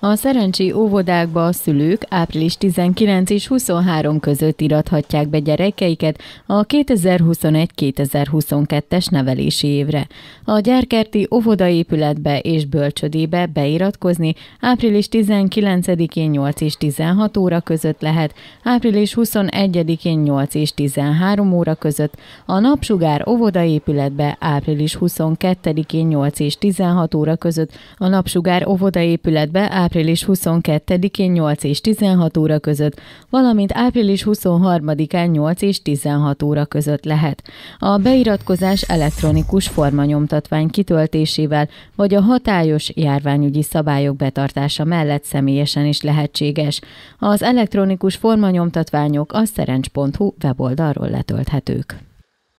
A szerencsi óvodákba a szülők április 19 és 23 között irathatják be gyerekeiket a 2021-2022-es nevelési évre. A gyerkerti óvodaépületbe és bölcsödébe beiratkozni április 19-én 8 és 16 óra között lehet, április 21-én 8 és 13 óra között, a napsugár óvodaépületbe április 22-én 8 és 16 óra között, a napsugár óvodaépületbe április április 22-én 8 és 16 óra között, valamint április 23-án 8 és 16 óra között lehet. A beiratkozás elektronikus formanyomtatvány kitöltésével vagy a hatályos járványügyi szabályok betartása mellett személyesen is lehetséges. Az elektronikus formanyomtatványok a szerencs.hu weboldalról letölthetők.